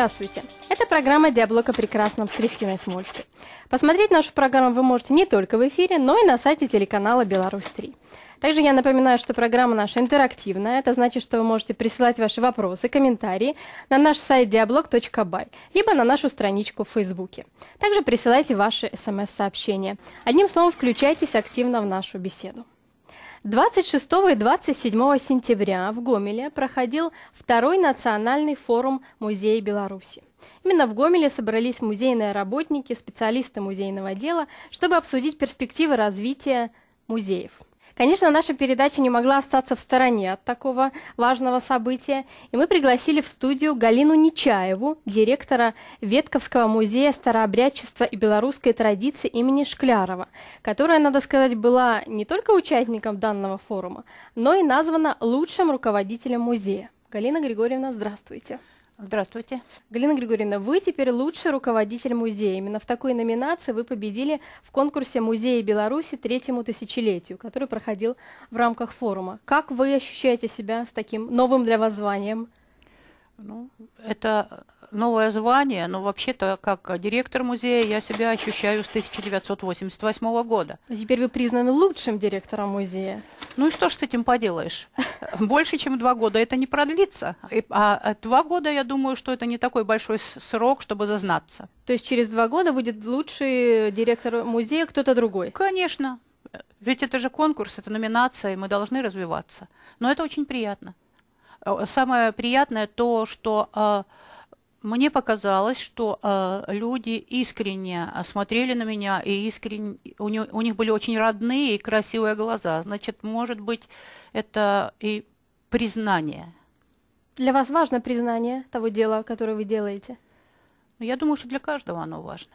Здравствуйте! Это программа «Диалог о прекрасном» с Кристиной Смольской. Посмотреть нашу программу вы можете не только в эфире, но и на сайте телеканала «Беларусь-3». Также я напоминаю, что программа наша интерактивная. Это значит, что вы можете присылать ваши вопросы, комментарии на наш сайт diablog.by, либо на нашу страничку в Фейсбуке. Также присылайте ваши смс-сообщения. Одним словом, включайтесь активно в нашу беседу. 26 и 27 сентября в Гомеле проходил второй национальный форум «Музей Беларуси». Именно в Гомеле собрались музейные работники, специалисты музейного дела, чтобы обсудить перспективы развития музеев – Конечно, наша передача не могла остаться в стороне от такого важного события, и мы пригласили в студию Галину Нечаеву, директора Ветковского музея старообрядчества и белорусской традиции имени Шклярова, которая, надо сказать, была не только участником данного форума, но и названа лучшим руководителем музея. Галина Григорьевна, здравствуйте. Здравствуйте. Галина Григорьевна, вы теперь лучший руководитель музея. Именно в такой номинации вы победили в конкурсе «Музеи Беларуси третьему тысячелетию», который проходил в рамках форума. Как вы ощущаете себя с таким новым для вас званием? Ну, это новое звание, но вообще-то как директор музея я себя ощущаю с 1988 года. Теперь вы признаны лучшим директором музея. Ну и что ж с этим поделаешь? Больше, чем два года это не продлится. А, а два года, я думаю, что это не такой большой срок, чтобы зазнаться. То есть через два года будет лучший директор музея кто-то другой? Конечно. Ведь это же конкурс, это номинация, и мы должны развиваться. Но это очень приятно. Э, самое приятное то, что а, мне показалось, что э, люди искренне э, смотрели на меня, и искренне у, не, у них были очень родные и красивые глаза. Значит, может быть, это и признание. Для вас важно признание того дела, которое вы делаете? Ну, я думаю, что для каждого оно важно.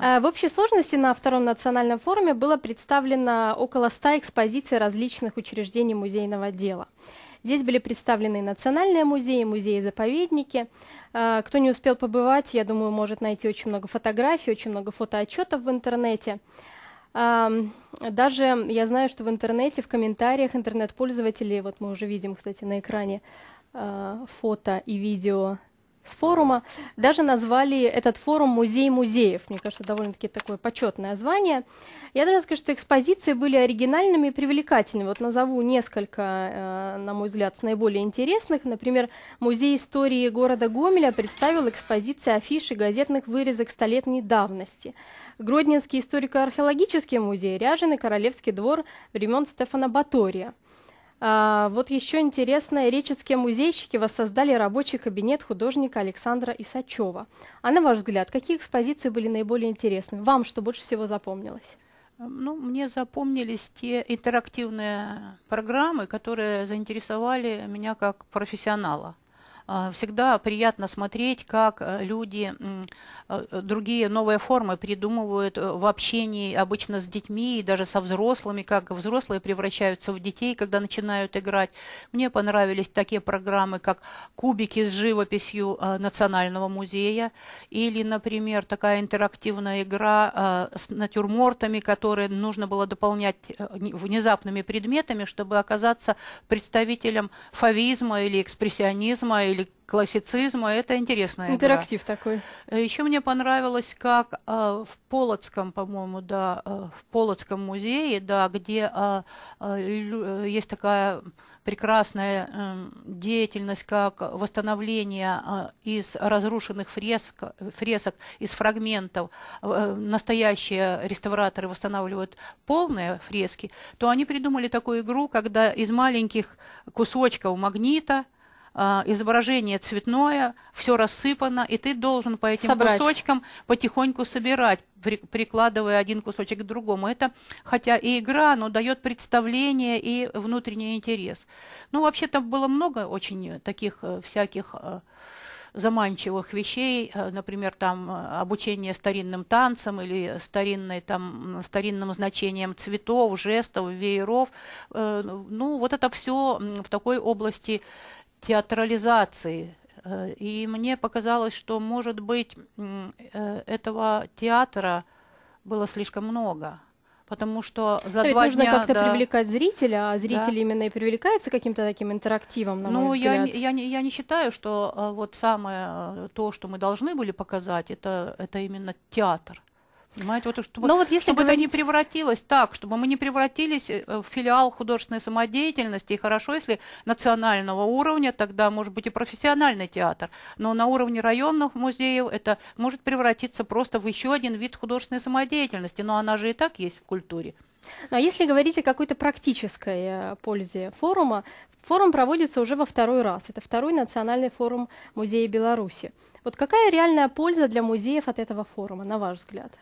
Э, в общей сложности на Втором национальном форуме было представлено около 100 экспозиций различных учреждений музейного дела. Здесь были представлены национальные музеи, музеи-заповедники. А, кто не успел побывать, я думаю, может найти очень много фотографий, очень много фотоотчетов в интернете. А, даже я знаю, что в интернете, в комментариях интернет-пользователей, вот мы уже видим, кстати, на экране а, фото и видео с форума. Даже назвали этот форум «Музей музеев». Мне кажется, довольно-таки такое почетное звание. Я должна сказать, что экспозиции были оригинальными и привлекательными. Вот назову несколько, э, на мой взгляд, наиболее интересных. Например, Музей истории города Гомеля представил экспозиции афиши газетных вырезок столетней давности. Гродненский историко-археологический музей, Ряжин и Королевский двор времен Стефана Батория – а, вот еще интересно, реческие музейщики воссоздали рабочий кабинет художника Александра Исачева. А на ваш взгляд, какие экспозиции были наиболее интересны? Вам что больше всего запомнилось? Эм, ну, мне запомнились те интерактивные программы, которые заинтересовали меня как профессионала. А, всегда приятно смотреть, как э, люди э, э, другие новые формы придумывают в общении обычно с детьми и даже со взрослыми, как взрослые превращаются в детей, когда начинают играть. Мне понравились такие программы, как «Кубики с живописью Национального музея» или, например, такая интерактивная игра с натюрмортами, которые нужно было дополнять внезапными предметами, чтобы оказаться представителем фавизма или экспрессионизма или классицизма. Это интересная Интерактив игра. такой. Э, Еще мне понравилось, как э, в Полоцком, по-моему, да, э, в Полоцком музее, да, где есть такая прекрасная э, деятельность, как восстановление э, из разрушенных фреск, фресок, из фрагментов. Э, настоящие реставраторы восстанавливают полные фрески, то они придумали такую игру, когда из маленьких кусочков магнита – а, изображение цветное, все рассыпано, и ты должен по этим собрать. кусочкам потихоньку собирать, прикладывая один кусочек к другому. Это, хотя и игра, но дает представление и внутренний интерес. Ну, вообще-то было много очень таких э, всяких э, заманчивых вещей, э, например, там обучение старинным танцам или старинной, там, старинным значением цветов, жестов, вееров. Ну, вот это все в такой области театрализации. Э, и мне показалось, что, может быть, э, этого театра было слишком много. Потому что за Но ну, два нужно дня... нужно как-то да, привлекать зрителя, а зритель да. именно и привлекается каким-то таким интерактивом, на ну, мой взгляд. Я, я, я не считаю, что э, вот самое то, что мы должны были показать, это, это именно театр. Понимаете, вот чтобы, Но ну, вот если чтобы говорить... это не превратилось так, чтобы мы не превратились э, в филиал художественной самодеятельности, и хорошо, если национального уровня, тогда может быть и профессиональный театр. Но на уровне районных музеев это может превратиться просто в еще один вид художественной самодеятельности. Но она же и так есть в культуре. Ну, а если говорить о какой-то практической э, пользе форума, форум проводится уже во второй раз. Это второй национальный форум Музея Беларуси. Вот какая реальная польза для музеев от этого форума, на ваш взгляд?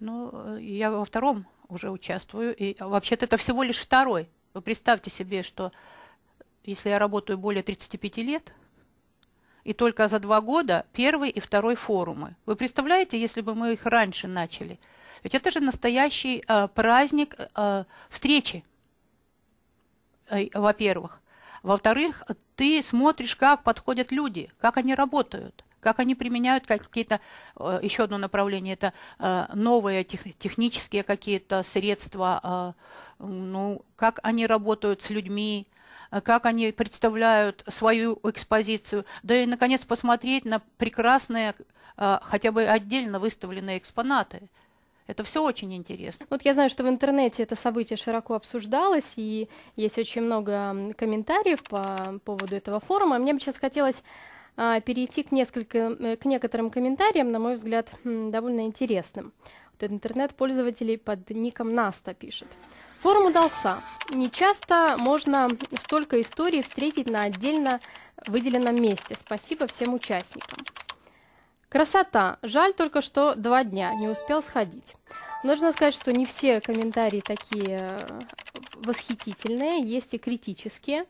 Ну, э, я во втором уже участвую. И вообще-то это всего лишь второй. Вы представьте себе, что если я работаю более 35 лет, и только за два года первый и второй форумы. Вы представляете, если бы мы их раньше начали? Ведь это же настоящий э, праздник э, встречи, э, во-первых. Во-вторых, ты смотришь, как подходят люди, как они работают как они применяют какие-то, э, еще одно направление, это э, новые технические какие-то средства, э, ну, как они работают с людьми, как они представляют свою экспозицию, да и, наконец, посмотреть на прекрасные, хотя бы отдельно выставленные экспонаты. Это все очень интересно. Вот я знаю, что в интернете это событие широко обсуждалось, и есть очень много комментариев по поводу этого форума. Мне бы сейчас хотелось а, перейти к, несколько, э, к некоторым комментариям, на мой взгляд, довольно интересным. Вот интернет-пользователей под ником Наста пишет. Форум удался. Не часто можно столько историй встретить на отдельно выделенном месте. Спасибо всем участникам. Красота. Жаль только, что два дня не успел сходить. Нужно сказать, что не все комментарии такие э, восхитительные, есть и критические.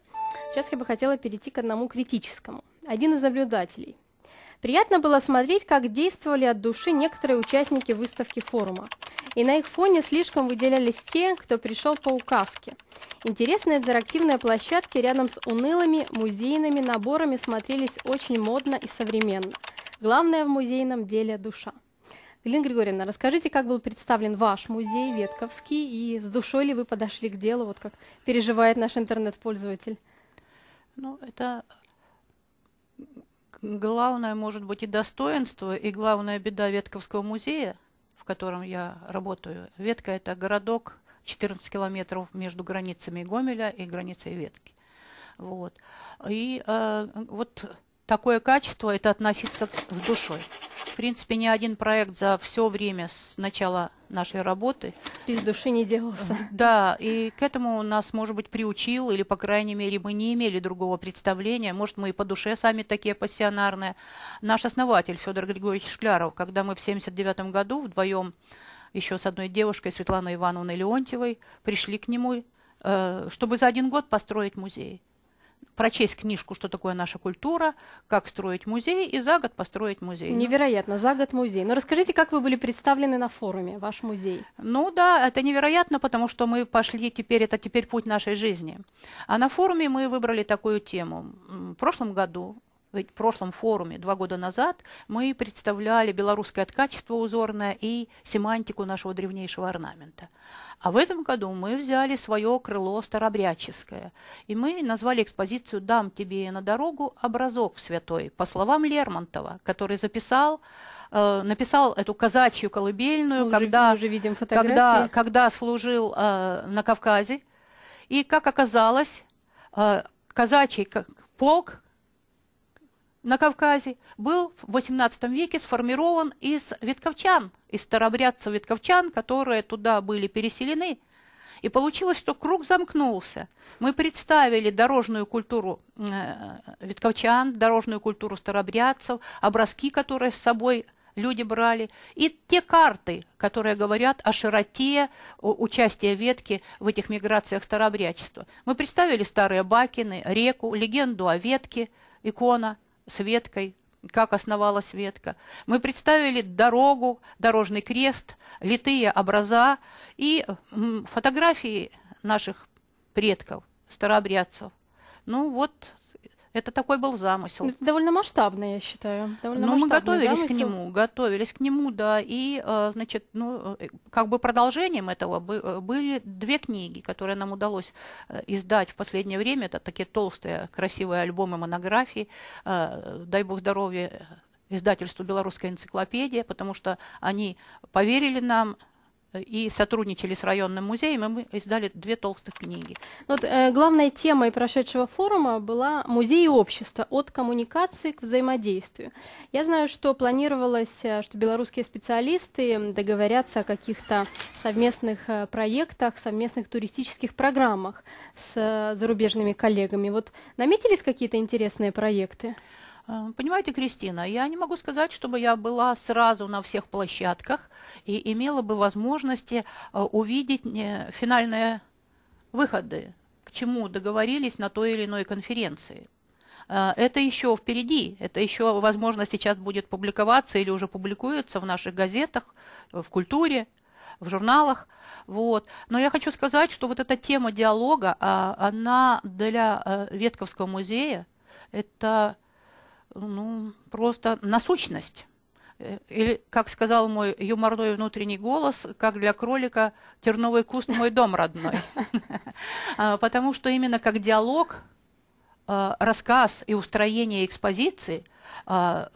Сейчас я бы хотела перейти к одному критическому один из наблюдателей. Приятно было смотреть, как действовали от души некоторые участники выставки форума. И на их фоне слишком выделялись те, кто пришел по указке. Интересные интерактивные площадки рядом с унылыми музейными наборами смотрелись очень модно и современно. Главное в музейном деле – душа. Галина Григорьевна, расскажите, как был представлен ваш музей Ветковский и с душой ли вы подошли к делу, вот как переживает наш интернет-пользователь? Ну, это главное, может быть, и достоинство, и главная беда Ветковского музея, в котором я работаю. Ветка – это городок 14 километров между границами Гомеля и границей Ветки. Вот. И э, вот такое качество – это относиться с душой принципе, ни один проект за все время с начала нашей работы. Без души не делался. Э, да, и к этому нас, может быть, приучил, или, по крайней мере, мы не имели другого представления. Может, мы и по душе сами такие пассионарные. Наш основатель Федор Григорьевич Шкляров, когда мы в 1979 году вдвоем еще с одной девушкой, Светланой Ивановной Леонтьевой, пришли к нему, э, чтобы за один год построить музей прочесть книжку, что такое наша культура, как строить музей, и за год построить музей. Ну. Невероятно, за год музей. Но ну, расскажите, как вы были представлены на форуме, ваш музей? Ну да, это невероятно, потому что мы пошли теперь, это теперь путь нашей жизни. А на форуме мы выбрали такую тему. В прошлом году в прошлом форуме два года назад мы представляли белорусское ткачество узорное и семантику нашего древнейшего орнамента. А в этом году мы взяли свое крыло старобряческое, и мы назвали экспозицию «Дам тебе на дорогу образок святой», по словам Лермонтова, который записал э, написал эту казачью колыбельную, мы когда, уже, видим когда, когда служил э, на Кавказе. И, как оказалось, э, казачий полк, на Кавказе был в XVIII веке сформирован из ветковчан, из старобрядцев-ветковчан, которые туда были переселены. И получилось, что круг замкнулся. Мы представили дорожную культуру э, ветковчан, дорожную культуру старобрядцев, образки, которые с собой люди брали, и те карты, которые говорят о широте участия ветки в этих миграциях старообрядчества. Мы представили старые бакины, реку, легенду о ветке, икона – Светкой, как основалась светка, Мы представили дорогу, дорожный крест, литые образа и фотографии наших предков, старообрядцев. Ну вот это такой был замысел. Это довольно масштабный, я считаю. Довольно Но ну, мы готовились замысел. к нему, готовились к нему, да. И, э, значит, ну, э, как бы продолжением этого э, были две книги, которые нам удалось издать в последнее время. Это такие толстые, красивые альбомы монографии. Дай бог здоровья издательству «Белорусская энциклопедия», потому что они поверили нам, и сотрудничали с районным музеем, и мы издали две толстых книги. Ну вот э, главной темой прошедшего форума была «Музей и общество. От коммуникации к взаимодействию». Я знаю, что планировалось, э, что белорусские специалисты договорятся о каких-то совместных э, проектах, совместных туристических программах с э, зарубежными коллегами. Вот наметились какие-то интересные проекты? Э, понимаете, Кристина, я не могу сказать, чтобы я была сразу на всех площадках и имела бы возможности э, увидеть э, финальные выходы, к чему договорились на той или иной конференции. Это еще впереди, это еще, возможно, сейчас будет публиковаться или уже публикуется в наших газетах, в культуре, в журналах. Вот. Но я хочу сказать, что вот эта тема диалога, а, она для Ветковского музея, это ну, просто насущность. Э, или, как сказал мой юморной внутренний голос, как для кролика терновый куст мой дом родной. А, потому что именно как диалог, а, рассказ и устроение экспозиции а,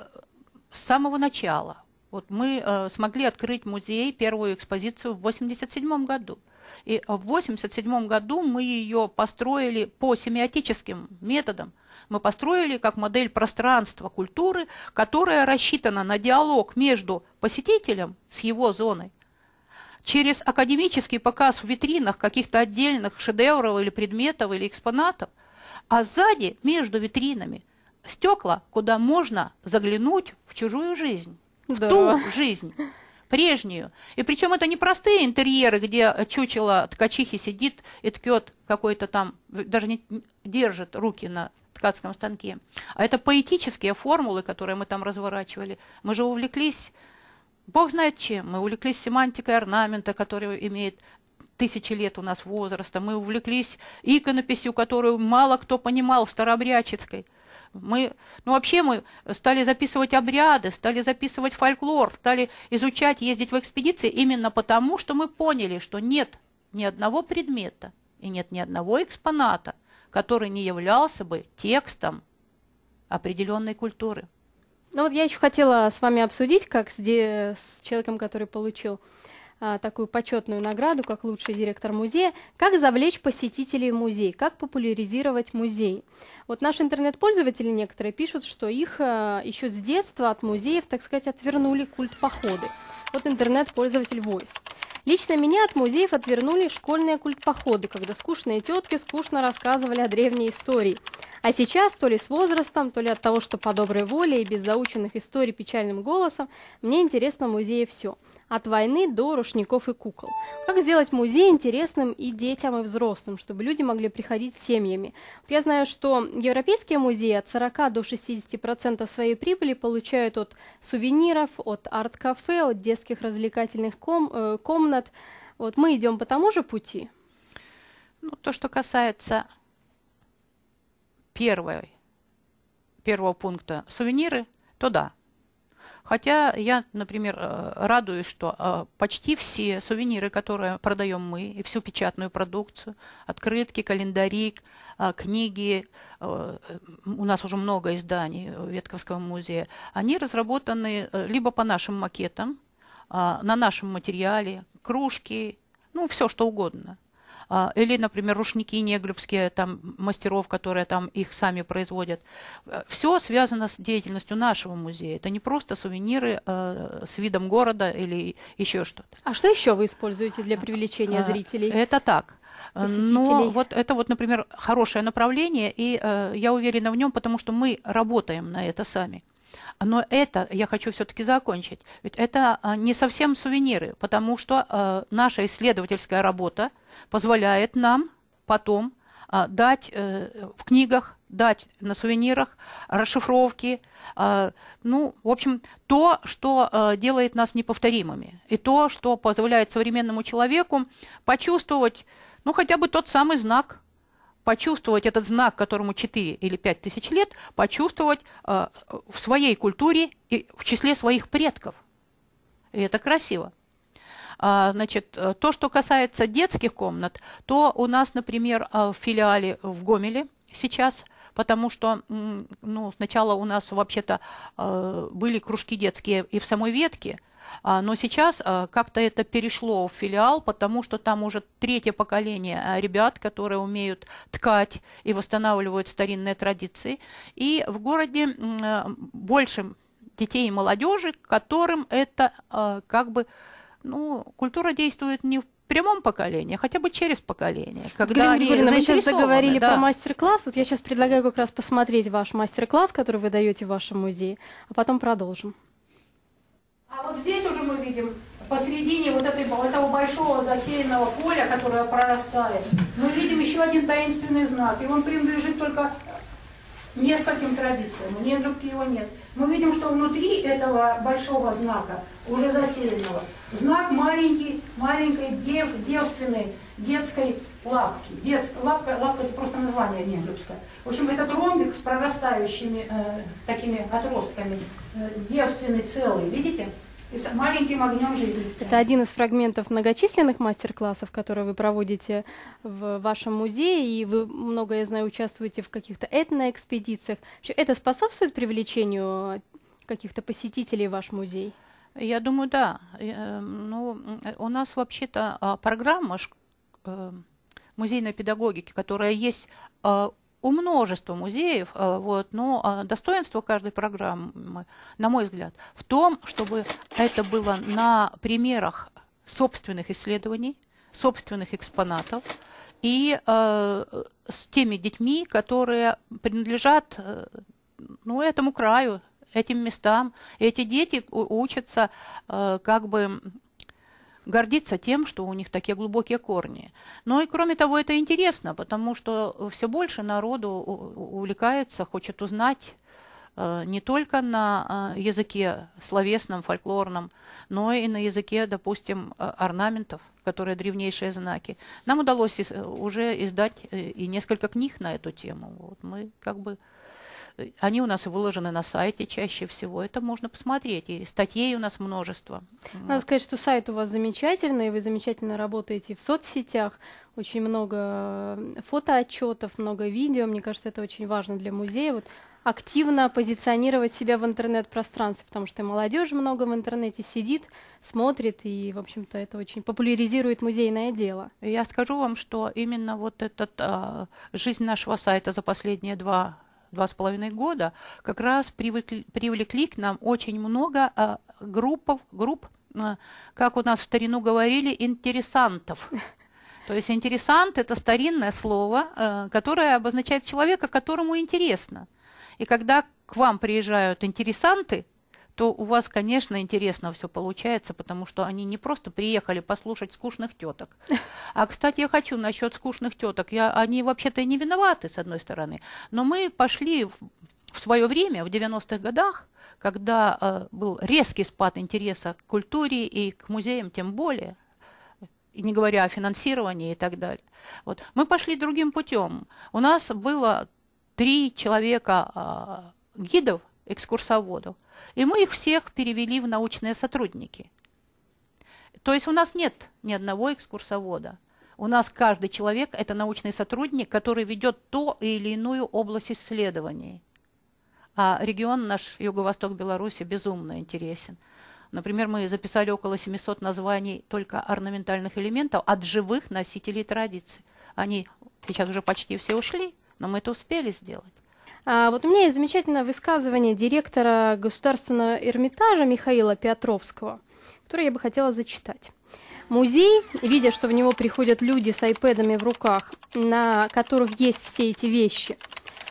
с самого начала. Вот мы э, смогли открыть музей, первую экспозицию в 1987 году – и в 1987 году мы ее построили по семиотическим методам. Мы построили как модель пространства культуры, которая рассчитана на диалог между посетителем с его зоной, через академический показ в витринах каких-то отдельных шедевров или предметов или экспонатов, а сзади, между витринами, стекла, куда можно заглянуть в чужую жизнь, да. в ту жизнь, прежнюю. И причем это не простые интерьеры, где чучело ткачихи сидит и ткет какой-то там, даже не держит руки на ткацком станке. А это поэтические формулы, которые мы там разворачивали. Мы же увлеклись, бог знает чем, мы увлеклись семантикой орнамента, который имеет тысячи лет у нас возраста, мы увлеклись иконописью, которую мало кто понимал старообрядческой. Мы, ну вообще мы стали записывать обряды, стали записывать фольклор, стали изучать, ездить в экспедиции именно потому, что мы поняли, что нет ни одного предмета и нет ни одного экспоната, который не являлся бы текстом определенной культуры. Ну вот я еще хотела с вами обсудить, как с, де... с человеком, который получил а, такую почетную награду, как лучший директор музея, как завлечь посетителей в музей, как популяризировать музей. Вот наши интернет-пользователи некоторые пишут, что их а, еще с детства от музеев, так сказать, отвернули культ походы. Вот интернет-пользователь Voice. Лично меня от музеев отвернули школьные культпоходы, когда скучные тетки скучно рассказывали о древней истории. А сейчас, то ли с возрастом, то ли от того, что по доброй воле и без заученных историй печальным голосом, мне интересно в музее все. От войны до рушников и кукол. Как сделать музей интересным и детям, и взрослым, чтобы люди могли приходить с семьями? Я знаю, что европейские музеи от 40 до 60% своей прибыли получают от сувениров, от арт-кафе, от детских развлекательных ком э, комнат. Вот мы идем по тому же пути. Ну, то, что касается первой, первого пункта сувениры, то да. Хотя я, например, э, радуюсь, что э, почти все сувениры, которые продаем мы, и всю печатную продукцию, открытки, календари, э, книги, у нас уже много изданий Ветковского музея, они разработаны либо по нашим макетам, на нашем материале, кружки, ну, все что угодно. А, или, например, рушники неглюбские, там, мастеров, которые там их сами производят. Э, Все связано с деятельностью нашего музея. Это не просто сувениры э, с видом города или еще что-то. А что еще вы используете для привлечения э, зрителей? Это так. Э, но вот это вот, например, хорошее направление, и э, я уверена в нем, потому что мы работаем на это сами. Но это, я хочу все-таки закончить, ведь это а, не совсем сувениры, потому что а, наша исследовательская работа позволяет нам потом а, дать э, в книгах, дать на сувенирах расшифровки, ну, в общем, то, что делает нас неповторимыми, и то, что позволяет современному человеку почувствовать, ну, хотя бы тот самый знак – почувствовать этот знак, которому 4 или 5 тысяч лет, почувствовать э, в своей культуре и в числе своих предков. И это красиво. А, значит, э, то, что касается детских комнат, то у нас, например, э, в филиале в Гомеле сейчас – потому что ну, сначала у нас вообще-то э, были кружки детские и в самой ветке, а, но сейчас а, как-то это перешло в филиал, потому что там уже третье поколение а, ребят, которые умеют ткать и восстанавливают старинные традиции. И в городе больше детей и молодежи, которым это как бы ну, культура действует не в прямом поколении, хотя бы через поколение. Когда Галина Григорьевна, вы сейчас заговорили да. про мастер-класс. Вот я сейчас предлагаю как раз посмотреть ваш мастер-класс, который вы даете в вашем музее, а потом продолжим. А вот здесь уже мы видим посередине вот этой, этого большого засеянного поля, которое прорастает, мы видим еще один таинственный знак, и он принадлежит только нескольким традициям, у нелюбки его нет. Мы видим, что внутри этого большого знака, уже засеянного, знак маленький, маленькой дев, девственной детской лапки. Детская, лапка, лапка это просто название нелюбское. В общем, этот ромбик с прорастающими э, такими отростками девственный, целый, видите? И с маленьким огнем жизни. Это один из фрагментов многочисленных мастер-классов, которые вы проводите в вашем музее, и вы, много, я знаю, участвуете в каких-то этноэкспедициях. Это способствует привлечению каких-то посетителей в ваш музей? Я думаю, да. Э, ну, у нас вообще-то а, программа э, музейной педагогики, которая есть а, у множества музеев, э, вот, но а, достоинство каждой программы, на мой взгляд, в том, чтобы это было на примерах собственных исследований, собственных экспонатов и э, с теми детьми, которые принадлежат э, ну, этому краю, этим местам. эти дети учатся э, как бы гордиться тем, что у них такие глубокие корни. Но ну и кроме того, это интересно, потому что все больше народу увлекается, хочет узнать э, не только на э, языке словесном, фольклорном, но и на языке, допустим, э, орнаментов, которые древнейшие знаки. Нам удалось уже издать и несколько книг на эту тему. Вот мы как бы они у нас выложены на сайте чаще всего. Это можно посмотреть. И статей у нас множество. Надо вот. сказать, что сайт у вас замечательный, вы замечательно работаете в соцсетях. Очень много э, фотоотчетов, много видео. Мне кажется, это очень важно для музея. Вот активно позиционировать себя в интернет-пространстве, потому что молодежь много в интернете сидит, смотрит, и, в общем-то, это очень популяризирует музейное дело. Я скажу вам, что именно вот эта а, жизнь нашего сайта за последние два два с половиной года, как раз привыкли, привлекли к нам очень много а, группов, групп, а, как у нас в старину говорили, интересантов. То есть интересант – это старинное слово, а, которое обозначает человека, которому интересно. И когда к вам приезжают интересанты, то у вас, конечно, интересно все получается, потому что они не просто приехали послушать скучных теток. А, кстати, я хочу насчет скучных теток. Я, они вообще-то и не виноваты, с одной стороны. Но мы пошли в, в свое время, в 90-х годах, когда э, был резкий спад интереса к культуре и к музеям тем более, и не говоря о финансировании и так далее. Вот. Мы пошли другим путем. У нас было три человека э, гидов, экскурсоводу. И мы их всех перевели в научные сотрудники. То есть у нас нет ни одного экскурсовода. У нас каждый человек – это научный сотрудник, который ведет ту или иную область исследований. А регион наш, юго-восток Беларуси, безумно интересен. Например, мы записали около 700 названий только орнаментальных элементов от живых носителей традиций. Они сейчас уже почти все ушли, но мы это успели сделать. А, вот у меня есть замечательное высказывание директора Государственного Эрмитажа Михаила Петровского, которое я бы хотела зачитать. Музей, видя, что в него приходят люди с айпэдами в руках, на которых есть все эти вещи,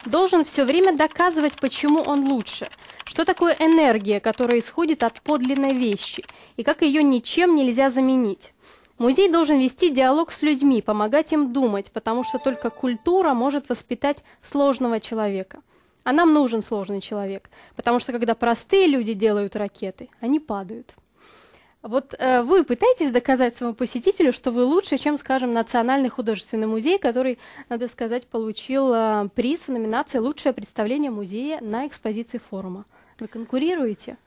должен все время доказывать, почему он лучше, что такое энергия, которая исходит от подлинной вещи, и как ее ничем нельзя заменить. Музей должен вести диалог с людьми, помогать им думать, потому что только культура может воспитать сложного человека. А нам нужен сложный человек, потому что когда простые люди делают ракеты, они падают. Вот э, вы пытаетесь доказать своему посетителю, что вы лучше, чем, скажем, Национальный художественный музей, который, надо сказать, получил э, приз в номинации «Лучшее представление музея на экспозиции форума». Вы конкурируете?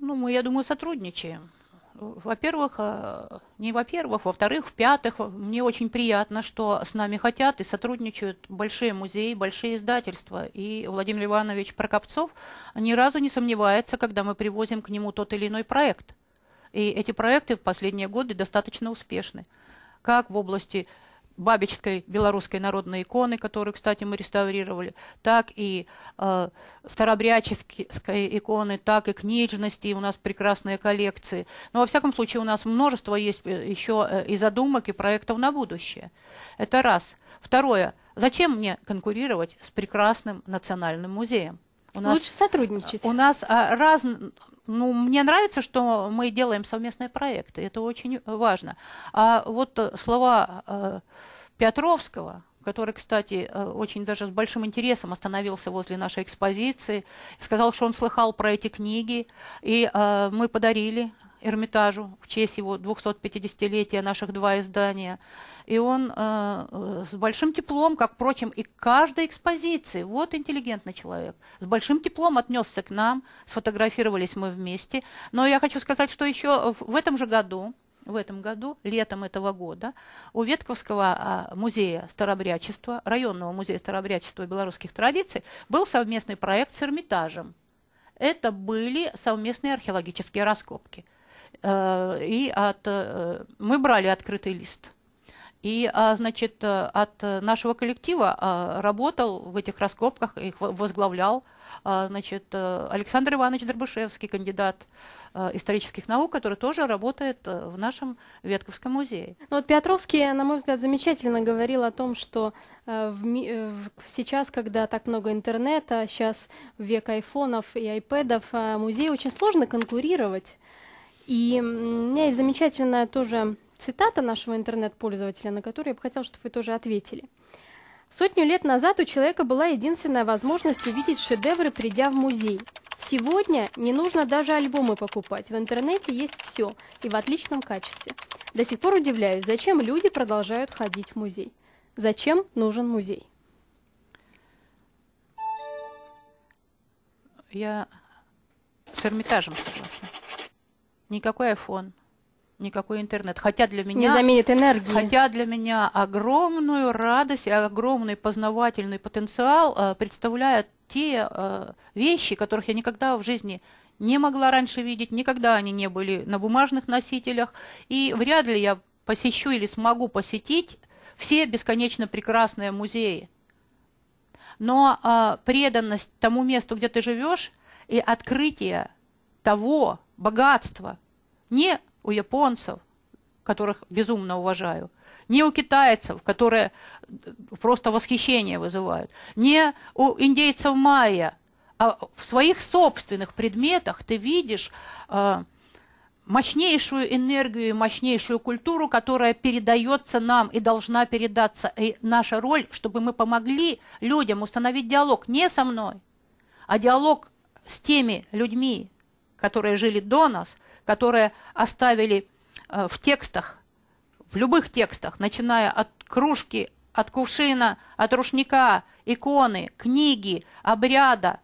Ну, мы, я думаю, сотрудничаем во-первых, э, не во-первых, во-вторых, в-пятых, мне очень приятно, что с нами хотят и сотрудничают большие музеи, большие издательства. И Владимир Иванович Прокопцов ни разу не сомневается, когда мы привозим к нему тот или иной проект. И эти проекты в последние годы достаточно успешны. Как в области бабичской белорусской народной иконы, которую, кстати, мы реставрировали, так и э, старобряческой иконы, так и книжности, у нас прекрасные коллекции. Но, во всяком случае, у нас множество есть э, еще э, и задумок, и проектов на будущее. Это раз. Второе. Зачем мне конкурировать с прекрасным национальным музеем? У нас, Лучше сотрудничать. У нас а, раз, ну, мне нравится, что мы делаем совместные проекты, это очень важно. А вот э, слова э, Петровского, который, кстати, э, очень даже с большим интересом остановился возле нашей экспозиции, сказал, что он слыхал про эти книги, и мы подарили Эрмитажу в честь его 250-летия наших два издания. И он э, э, с большим теплом, как, впрочем, и к каждой экспозиции, вот интеллигентный человек, с большим теплом отнесся к нам, сфотографировались мы вместе. Но я хочу сказать, что еще в этом же году, в этом году, летом этого года, у Ветковского а, музея старобрячества, районного музея старобрячества и белорусских традиций, был совместный проект с Эрмитажем. Это были совместные археологические раскопки. Э, и от, э, мы брали открытый лист. И, а, значит, э, от нашего коллектива а, работал в этих раскопках, их возглавлял, а, значит, Александр Иванович Дробышевский, кандидат исторических наук, который тоже работает в нашем Ветковском музее. Ну, вот Петровский, на мой взгляд, замечательно говорил о том, что в, в, сейчас, когда так много интернета, сейчас век айфонов и айпэдов, музею очень сложно конкурировать и у меня есть замечательная тоже цитата нашего интернет-пользователя, на которую я бы хотела, чтобы вы тоже ответили. Сотню лет назад у человека была единственная возможность увидеть шедевры, придя в музей. Сегодня не нужно даже альбомы покупать, в интернете есть все и в отличном качестве. До сих пор удивляюсь, зачем люди продолжают ходить в музей. Зачем нужен музей? Я с Эрмитажем согласна никакой iPhone, никакой интернет. Хотя для меня... Не заменит энергии. Хотя для меня огромную радость и огромный познавательный потенциал э, представляют те э, вещи, которых я никогда в жизни не могла раньше видеть, никогда они не были на бумажных носителях, и вряд ли я посещу или смогу посетить все бесконечно прекрасные музеи. Но э, преданность тому месту, где ты живешь, и открытие того богатства не у японцев, которых безумно уважаю, не у китайцев, которые э, просто восхищение вызывают, не у индейцев майя, а в своих собственных предметах ты видишь э, мощнейшую энергию и мощнейшую культуру, которая передается нам и должна передаться. И наша роль, чтобы мы помогли людям установить диалог не со мной, а диалог с теми людьми, которые жили до нас, которые оставили э, в текстах, в любых текстах, начиная от кружки, от кувшина, от рушника, иконы, книги, обряда,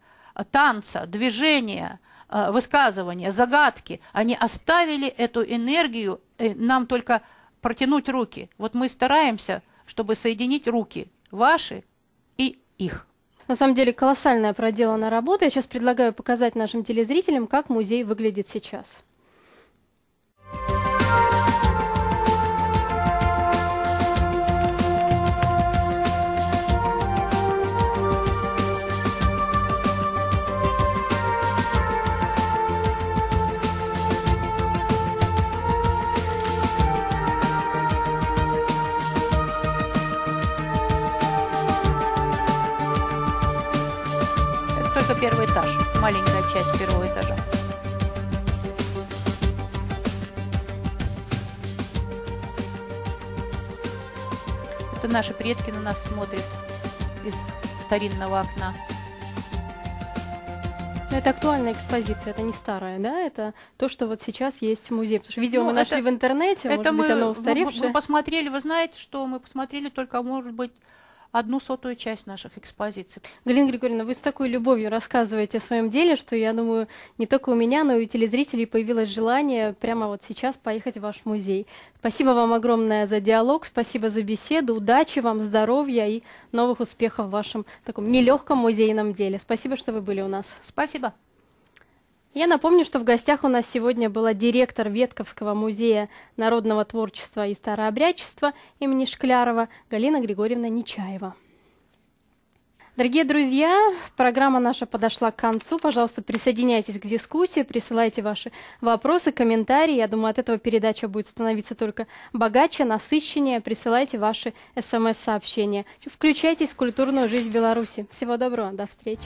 танца, движения, э, высказывания, загадки. Они оставили эту энергию, э, нам только протянуть руки. Вот мы стараемся, чтобы соединить руки ваши и их. На самом деле колоссальная проделана работа. Я сейчас предлагаю показать нашим телезрителям, как музей выглядит сейчас. первый этаж, маленькая часть первого этажа. Это наши предки на нас смотрят из старинного окна. это актуальная экспозиция, это не старая, да? Это то, что вот сейчас есть в музее. Потому что видео ну, мы это, нашли в интернете, это может мы, оно устаревшее. Мы, мы посмотрели, вы знаете, что мы посмотрели только, может быть, одну сотую часть наших экспозиций. Галина Григорьевна, вы с такой любовью рассказываете о своем деле, что я думаю, не только у меня, но и у телезрителей появилось желание прямо вот сейчас поехать в ваш музей. Спасибо вам огромное за диалог, спасибо за беседу, удачи вам, здоровья и новых успехов в вашем таком нелегком музейном деле. Спасибо, что вы были у нас. Спасибо. Я напомню, что в гостях у нас сегодня была директор Ветковского музея народного творчества и старообрядчества имени Шклярова Галина Григорьевна Нечаева. Дорогие друзья, программа наша подошла к концу. Пожалуйста, присоединяйтесь к дискуссии, присылайте ваши вопросы, комментарии. Я думаю, от этого передача будет становиться только богаче, насыщеннее. Присылайте ваши смс-сообщения. Включайтесь в культурную жизнь Беларуси. Всего доброго, до встречи.